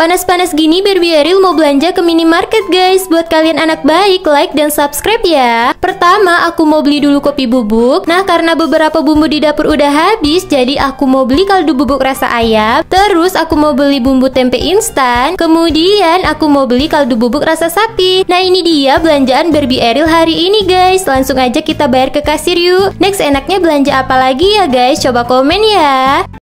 Panas-panas gini Barbie Ariel mau belanja ke minimarket guys Buat kalian anak baik, like dan subscribe ya Pertama, aku mau beli dulu kopi bubuk Nah, karena beberapa bumbu di dapur udah habis Jadi aku mau beli kaldu bubuk rasa ayam Terus aku mau beli bumbu tempe instan Kemudian aku mau beli kaldu bubuk rasa sapi Nah, ini dia belanjaan Barbie Ariel hari ini guys Langsung aja kita bayar ke kasir yuk Next, enaknya belanja apa lagi ya guys? Coba komen ya